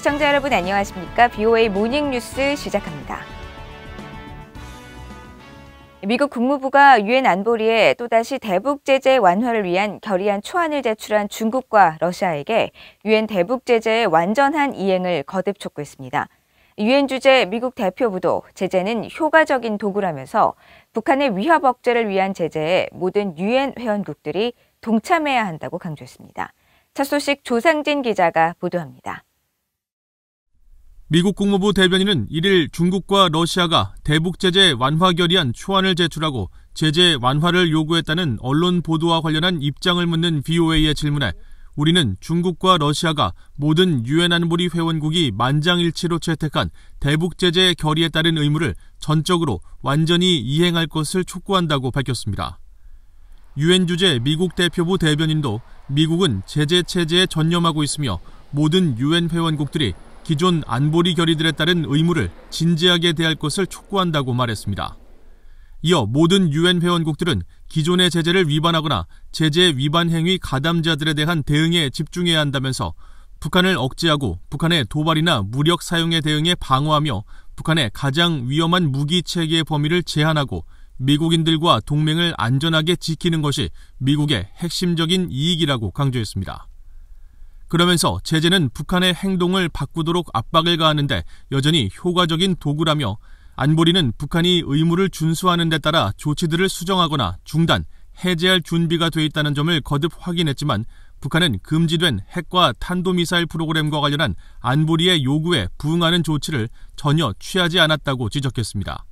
시청자 여러분 안녕하십니까? BOA 모닝 뉴스 시작합니다. 미국 국무부가 유엔 안보리에 또다시 대북 제재 완화를 위한 결의안 초안을 제출한 중국과 러시아에게 유엔 대북 제재의 완전한 이행을 거듭 촉구했습니다. 유엔 주재 미국 대표부도 제재는 효과적인 도구라면서 북한의 위협 억제를 위한 제재에 모든 유엔 회원국들이 동참해야 한다고 강조했습니다. 첫 소식 조상진 기자가 보도합니다. 미국 국무부 대변인은 1일 중국과 러시아가 대북 제재 완화 결의안 초안을 제출하고 제재 완화를 요구했다는 언론 보도와 관련한 입장을 묻는 VOA의 질문에 우리는 중국과 러시아가 모든 유엔 안보리 회원국이 만장일치로 채택한 대북 제재 결의에 따른 의무를 전적으로 완전히 이행할 것을 촉구한다고 밝혔습니다. 유엔 주재 미국 대표부 대변인도 미국은 제재 체제에 전념하고 있으며 모든 유엔 회원국들이 기존 안보리 결의들에 따른 의무를 진지하게 대할 것을 촉구한다고 말했습니다. 이어 모든 유엔 회원국들은 기존의 제재를 위반하거나 제재 위반 행위 가담자들에 대한 대응에 집중해야 한다면서 북한을 억제하고 북한의 도발이나 무력 사용에 대응해 방어하며 북한의 가장 위험한 무기 체계의 범위를 제한하고 미국인들과 동맹을 안전하게 지키는 것이 미국의 핵심적인 이익이라고 강조했습니다. 그러면서 제재는 북한의 행동을 바꾸도록 압박을 가하는데 여전히 효과적인 도구라며 안보리는 북한이 의무를 준수하는 데 따라 조치들을 수정하거나 중단, 해제할 준비가 돼 있다는 점을 거듭 확인했지만 북한은 금지된 핵과 탄도미사일 프로그램과 관련한 안보리의 요구에 부응하는 조치를 전혀 취하지 않았다고 지적했습니다.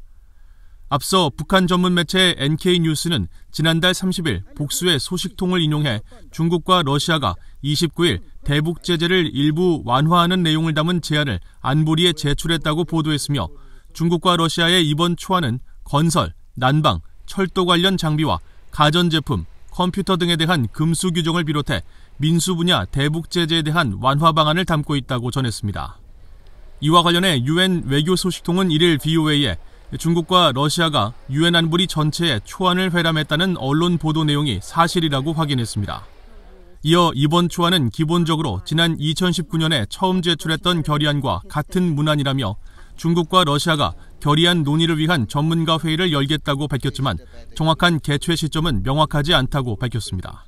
앞서 북한 전문 매체 NK뉴스는 지난달 30일 복수의 소식통을 인용해 중국과 러시아가 29일 대북 제재를 일부 완화하는 내용을 담은 제안을 안보리에 제출했다고 보도했으며 중국과 러시아의 이번 초안은 건설, 난방, 철도 관련 장비와 가전제품, 컴퓨터 등에 대한 금수 규정을 비롯해 민수 분야 대북 제재에 대한 완화 방안을 담고 있다고 전했습니다. 이와 관련해 유엔 외교 소식통은 1일 BOA에 중국과 러시아가 유엔 안보리 전체에 초안을 회담했다는 언론 보도 내용이 사실이라고 확인했습니다. 이어 이번 초안은 기본적으로 지난 2019년에 처음 제출했던 결의안과 같은 문안이라며 중국과 러시아가 결의안 논의를 위한 전문가 회의를 열겠다고 밝혔지만 정확한 개최 시점은 명확하지 않다고 밝혔습니다.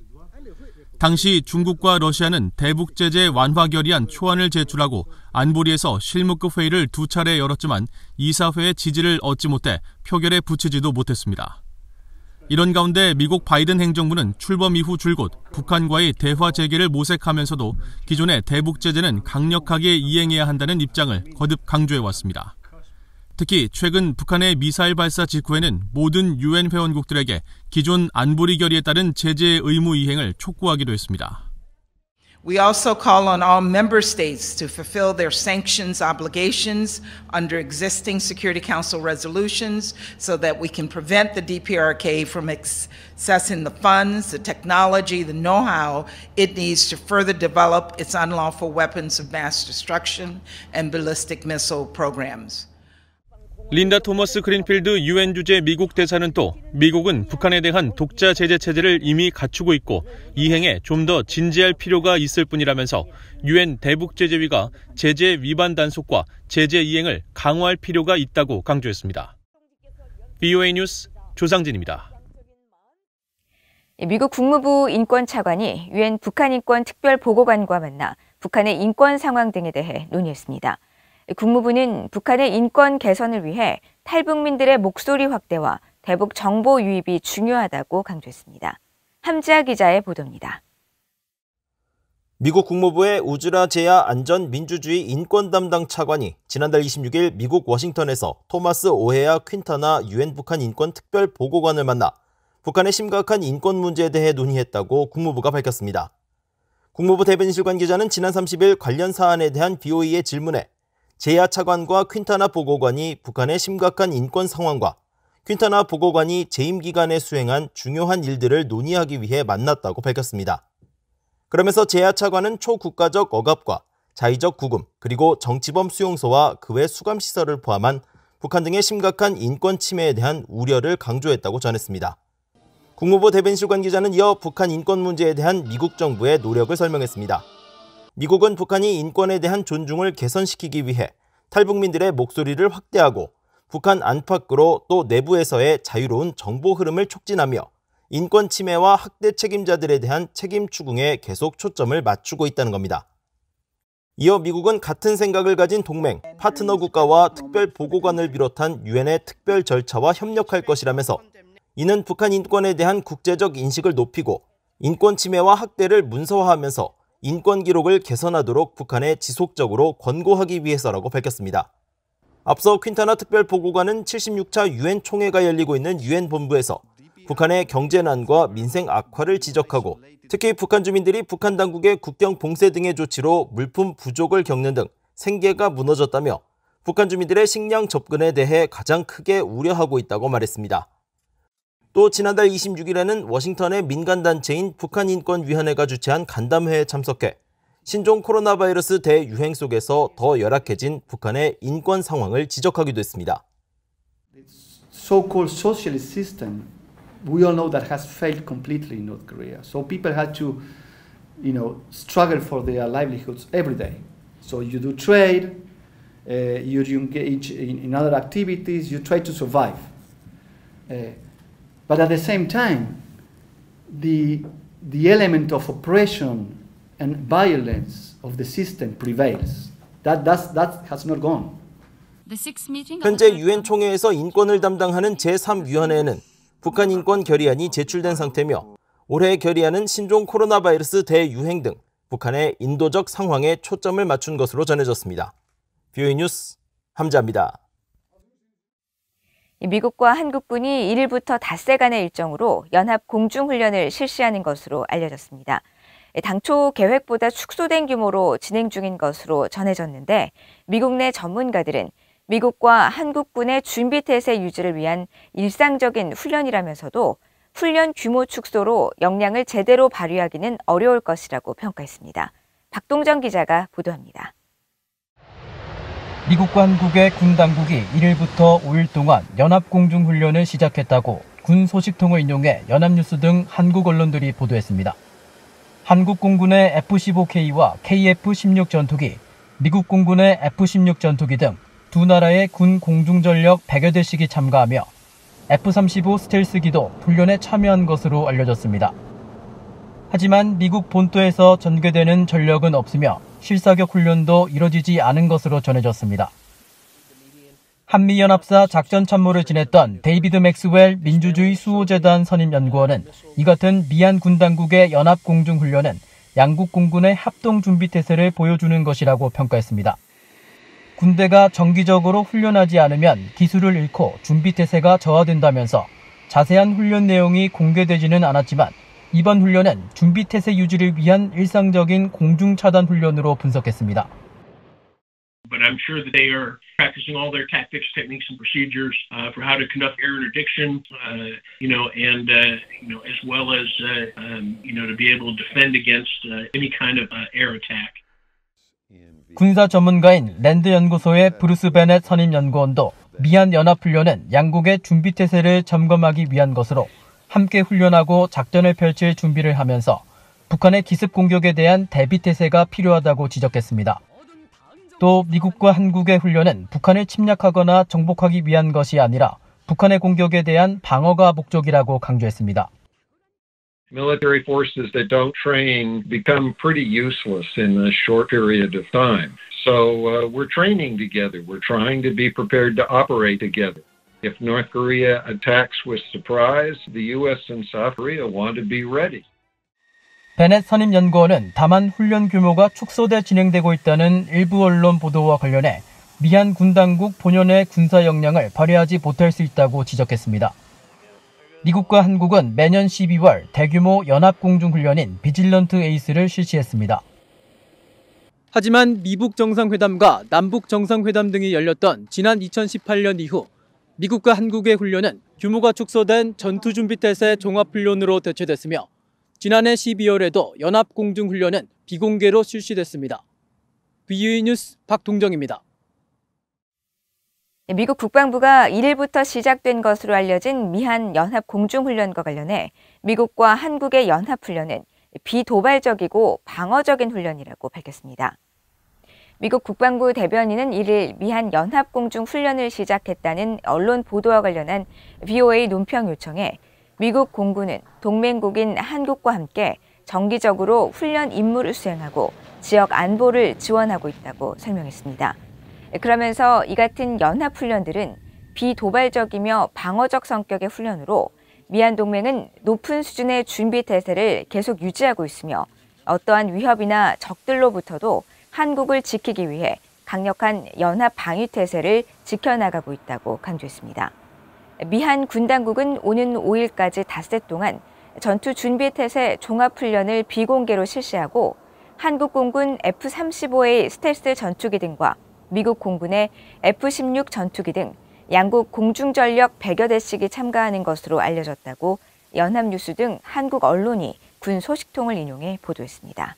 당시 중국과 러시아는 대북 제재 완화 결의안 초안을 제출하고 안보리에서 실무급 회의를 두 차례 열었지만 이사회의 지지를 얻지 못해 표결에 붙이지도 못했습니다. 이런 가운데 미국 바이든 행정부는 출범 이후 줄곧 북한과의 대화 재개를 모색하면서도 기존의 대북 제재는 강력하게 이행해야 한다는 입장을 거듭 강조해 왔습니다. 특히 최근 북한의 미사일 발사 직후에는 모든 유엔 회원국들에게 기존 안보리 결의에 따른 제재 의무 이행을 촉구하기도 했습니다. We also call on all member states to fulfill their sanctions obligations under existing Security Council resolutions so that we can prevent the DPRK from accessing the funds, the technology, the know how it needs to further develop its unlawful weapons of mass destruction and ballistic missile programs. 린다 토머스 그린필드 유엔 주재 미국 대사는 또 미국은 북한에 대한 독자 제재 체제를 이미 갖추고 있고 이행에 좀 더 진지할 필요가 있을 뿐이라면서 유엔 대북 제재위가 제재 위반 단속과 제재 이행을 강화할 필요가 있다고 강조했습니다. BOA 뉴스 조상진입니다. 예, 미국 국무부 인권차관이 유엔 북한인권 특별보고관과 만나 북한의 인권 상황 등에 대해 논의했습니다. 국무부는 북한의 인권 개선을 위해 탈북민들의 목소리 확대와 대북 정보 유입이 중요하다고 강조했습니다. 함지아 기자의 보도입니다. 미국 국무부의 우즈라 제야 안전 민주주의 인권 담당 차관이 지난달 26일 미국 워싱턴에서 토마스 오헤아 퀸타나 유엔 북한 인권 특별 보고관을 만나 북한의 심각한 인권 문제에 대해 논의했다고 국무부가 밝혔습니다. 국무부 대변인실관 기자는 지난 30일 관련 사안에 대한 BOE의 질문에 제야 차관과 퀸타나 보고관이 북한의 심각한 인권 상황과 퀸타나 보고관이 재임 기간에 수행한 중요한 일들을 논의하기 위해 만났다고 밝혔습니다. 그러면서 제야 차관은 초국가적 억압과 자의적 구금 그리고 정치범 수용소와 그 외 수감 시설을 포함한 북한 등의 심각한 인권 침해에 대한 우려를 강조했다고 전했습니다. 국무부 대변실관 기자는 이어 북한 인권 문제에 대한 미국 정부의 노력을 설명했습니다. 미국은 북한이 인권에 대한 존중을 개선시키기 위해 탈북민들의 목소리를 확대하고 북한 안팎으로 또 내부에서의 자유로운 정보 흐름을 촉진하며 인권 침해와 학대 책임자들에 대한 책임 추궁에 계속 초점을 맞추고 있다는 겁니다. 이어 미국은 같은 생각을 가진 동맹, 파트너 국가와 특별 보고관을 비롯한 유엔의 특별 절차와 협력할 것이라면서 이는 북한 인권에 대한 국제적 인식을 높이고 인권 침해와 학대를 문서화하면서 인권 기록을 개선하도록 북한에 지속적으로 권고하기 위해서라고 밝혔습니다. 앞서 퀸타나 특별보고관은 76차 유엔 총회가 열리고 있는 유엔 본부에서 북한의 경제난과 민생 악화를 지적하고 특히 북한 주민들이 북한 당국의 국경 봉쇄 등의 조치로 물품 부족을 겪는 등 생계가 무너졌다며 북한 주민들의 식량 접근에 대해 가장 크게 우려하고 있다고 말했습니다. 또 지난달 26일에는 워싱턴의 민간단체인 북한인권위원회가 주최한 간담회에 참석해 신종 코로나 바이러스 대유행 속에서 더 열악해진 북한의 인권 상황을 지적하기도 했습니다. So-called socialist system, we all know that has failed completely in North Korea. So people had to, you know, struggle for their livelihoods every day. So you do trade, uh, you engage in, in other activities, you try to survive. Uh, But at the same time, the, the element of oppression and violence of the system prevails. That, that's, that has not gone. 현재 유엔 총회에서 인권을 담당하는 제3위원회에는 북한 인권 결의안이 제출된 상태며 올해 결의안은 신종 코로나 바이러스 대유행 등 북한의 인도적 상황에 초점을 맞춘 것으로 전해졌습니다. 뷰이 뉴스 함자입니다. 미국과 한국군이 1일부터 닷새간의 일정으로 연합 공중훈련을 실시하는 것으로 알려졌습니다. 예, 당초 계획보다 축소된 규모로 진행 중인 것으로 전해졌는데 미국 내 전문가들은 미국과 한국군의 준비태세 유지를 위한 일상적인 훈련이라면서도 훈련 규모 축소로 역량을 제대로 발휘하기는 어려울 것이라고 평가했습니다. 박동정 기자가 보도합니다. 미국 관국의 군 당국이 1일부터 5일 동안 연합공중훈련을 시작했다고 군 소식통을 인용해 연합뉴스 등 한국 언론들이 보도했습니다. 한국 공군의 F-15K와 KF-16 전투기, 미국 공군의 F-16 전투기 등 두 나라의 군 공중전력 100여 대씩이 참가하며 F-35 스텔스기도 훈련에 참여한 것으로 알려졌습니다. 하지만 미국 본토에서 전개되는 전력은 없으며 실사격 훈련도 이뤄지지 않은 것으로 전해졌습니다. 한미연합사 작전참모를 지냈던 데이비드 맥스웰 민주주의 수호재단 선임연구원은 이 같은 미얀 군 당국의 연합공중훈련은 양국 공군의 합동준비태세를 보여주는 것이라고 평가했습니다. 군대가 정기적으로 훈련하지 않으면 기술을 잃고 준비태세가 저하된다면서 자세한 훈련 내용이 공개되지는 않았지만 이번 훈련은 준비태세 유지를 위한 일상적인 공중차단 훈련으로 분석했습니다. but I'm sure that they are practicing all their tactics, techniques, and procedures uh, for how to conduct air interdiction, uh, you know, and uh, you know, as well as uh, um, you know, to be able to defend against uh, any kind of uh, air attack. 군사 전문가인 랜드 연구소의 브루스 베넷 선임 연구원도 미한 연합 훈련은 양국의 준비 태세를 점검하기 위한 것으로 함께 훈련하고 작전을 펼칠 준비를 하면서 북한의 기습 공격에 대한 대비 태세가 필요하다고 지적했습니다. 또 미국과 한국의 훈련은 북한을 침략하거나 정복하기 위한 것이 아니라 북한의 공격에 대한 방어가 목적이라고 강조했습니다. Military forces that don't train become pretty useless in a short period of time. So uh, we're training together. We're trying to be prepared to operate together. If North Korea attacks with surprise, the U.S. and South Korea want to be ready. 베넷 선임연구원은 다만 훈련 규모가 축소돼 진행되고 있다는 일부 언론 보도와 관련해 미한 군 당국 본연의 군사 역량을 발휘하지 못할 수 있다고 지적했습니다. 미국과 한국은 매년 12월 대규모 연합공중훈련인 비질런트 에이스를 실시했습니다. 하지만 미북 정상회담과 남북 정상회담 등이 열렸던 지난 2018년 이후 미국과 한국의 훈련은 규모가 축소된 전투준비태세 종합훈련으로 대체됐으며 지난해 12월에도 연합공중훈련은 비공개로 실시됐습니다. BUE 뉴스 박동정입니다. 네, 미국 국방부가 1일부터 시작된 것으로 알려진 미한 연합 공중훈련과 관련해 미국과 한국의 연합훈련은 비도발적이고 방어적인 훈련이라고 밝혔습니다. 미국 국방부 대변인은 이를 위한 연합공중 훈련을 시작했다는 언론 보도와 관련한 VOA 논평 요청에 미국 공군은 동맹국인 한국과 함께 정기적으로 훈련 임무를 수행하고 지역 안보를 지원하고 있다고 설명했습니다. 그러면서 이 같은 연합 훈련들은 비도발적이며 방어적 성격의 훈련으로 미한 동맹은 높은 수준의 준비 태세를 계속 유지하고 있으며 어떠한 위협이나 적들로부터도 한국을 지키기 위해 강력한 연합 방위 태세를 지켜나가고 있다고 강조했습니다. 미한 군 당국은 오는 5일까지 닷새 동안 전투 준비 태세 종합훈련을 비공개로 실시하고 한국 공군 F-35의 스텔스 전투기 등과 미국 공군의 F-16 전투기 등 양국 공중전력 100여 대씩이 참가하는 것으로 알려졌다고 연합뉴스 등 한국 언론이 군 소식통을 인용해 보도했습니다.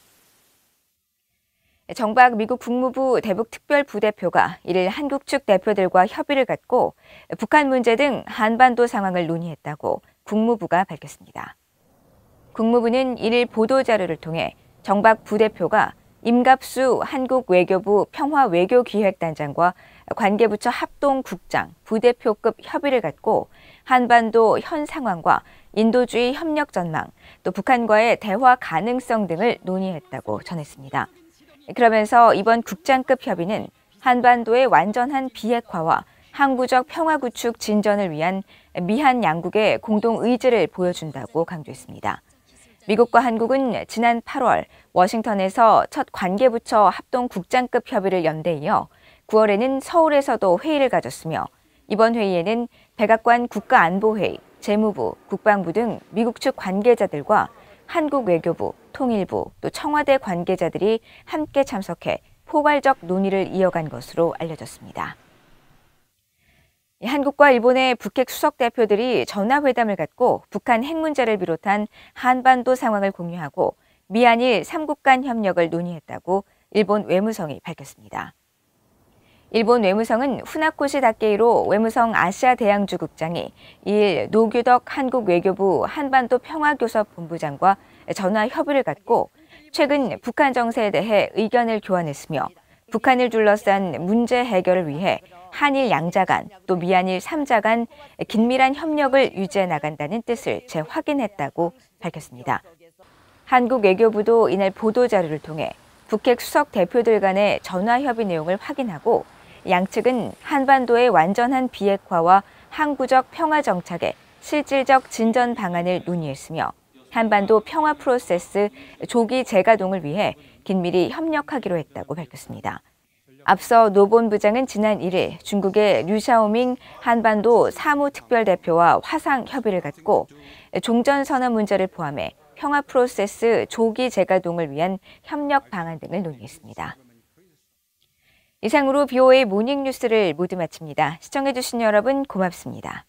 네, 정박 미국 국무부 대북특별부대표가 이를 한국 측 대표들과 협의를 갖고 북한 문제 등 한반도 상황을 논의했다고 국무부가 밝혔습니다. 국무부는 1일 보도자료를 통해 정박 부대표가 임갑수 한국 외교부 평화외교기획단장과 관계부처 합동국장, 부대표급 협의를 갖고 한반도 현 상황과 인도주의 협력 전망, 또 북한과의 대화 가능성 등을 논의했다고 전했습니다. 그러면서 이번 국장급 협의는 한반도의 완전한 비핵화와 항구적 평화 구축 진전을 위한 미한 양국의 공동 의지를 보여준다고 강조했습니다. 미국과 한국은 지난 8월 워싱턴에서 첫 관계부처 합동 국장급 협의를 연대이어 9월에는 서울에서도 회의를 가졌으며 이번 회의에는 백악관 국가안보회의, 재무부, 국방부 등 미국 측 관계자들과 한국 외교부, 통일부, 또 청와대 관계자들이 함께 참석해 포괄적 논의를 이어간 것으로 알려졌습니다. 한국과 일본의 북핵 수석 대표들이 전화회담을 갖고 북한 핵 문제를 비롯한 한반도 상황을 공유하고 미한일 3국 간 협력을 논의했다고 일본 외무성이 밝혔습니다. 일본 외무성은 후나코시 다케이로 외무성 아시아 대양주 국장이 이일 노규덕 한국 외교부 한반도 평화교섭 본부장과 전화 협의를 갖고 최근 북한 정세에 대해 의견을 교환했으며 북한을 둘러싼 문제 해결을 위해 한일 양자 간또 미한일 3자 간 긴밀한 협력을 유지해 나간다는 뜻을 재확인했다고 밝혔습니다. 한국 외교부도 이날 보도자료를 통해 북핵 수석 대표들 간의 전화 협의 내용을 확인하고 양측은 한반도의 완전한 비핵화와 항구적 평화 정착에 실질적 진전 방안을 논의했으며 한반도 평화 프로세스 조기 재가동을 위해 긴밀히 협력하기로 했다고 밝혔습니다. 앞서 노본 부장은 지난 1일 중국의 류샤오밍 한반도 사무특별대표와 화상 협의를 갖고 종전선언 문제를 포함해 평화 프로세스 조기 재가동을 위한 협력 방안 등을 논의했습니다. 이상으로 BOA 모닝 뉴스를 모두 마칩니다. 시청해주신 여러분 고맙습니다.